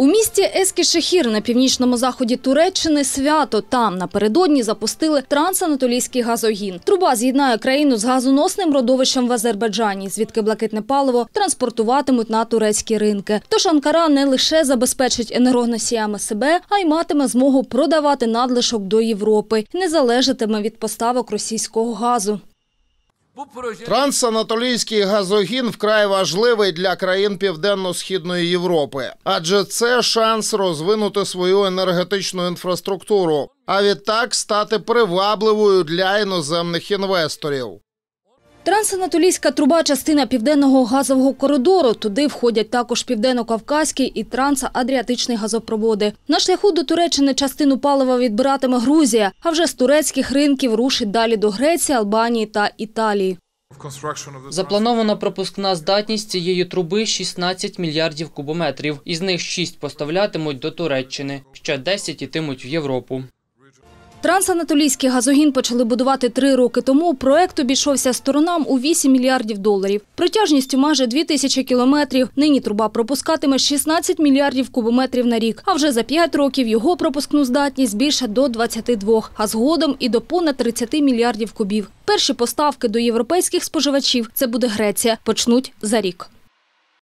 У місті Ескішехір на північному заході Туреччини свято там напередодні запустили трансанатолійський газогін. Труба з'єднає країну з газоносним родовищем в Азербайджані, звідки блакитне паливо транспортуватимуть на турецькі ринки. Тож Анкара не лише забезпечить енергоносіями себе, а й матиме змогу продавати надлишок до Європи, не залежатиме від поставок російського газу. Трансанатолійський газогін вкрай важливий для країн південно-східної Європи, адже це шанс розвинути свою енергетичну інфраструктуру, а відтак стати привабливою для іноземних інвесторів. Трансанатолійська труба частина південного газового коридору. Туди входять також південно-кавказький і трансадріатичний газопроводи. На шляху до Туреччини частину палива відбиратиме Грузія, а вже з турецьких ринків рушить далі до Греції, Албанії та Італії. Запланована пропускна здатність цієї труби 16 мільярдів кубометрів. Із них 6 поставлятимуть до Туреччини, ще 10 ітимуть в Європу. Трансанатолійський газогін почали будувати три роки тому. Проект обійшовся сторонам у 8 мільярдів доларів. Протяжністю майже 2 тисячі кілометрів. Нині труба пропускатиме 16 мільярдів кубометрів на рік. А вже за 5 років його пропускну здатність більше до 22, а згодом і до понад 30 мільярдів кубів. Перші поставки до європейських споживачів це буде Греція. Почнуть за рік.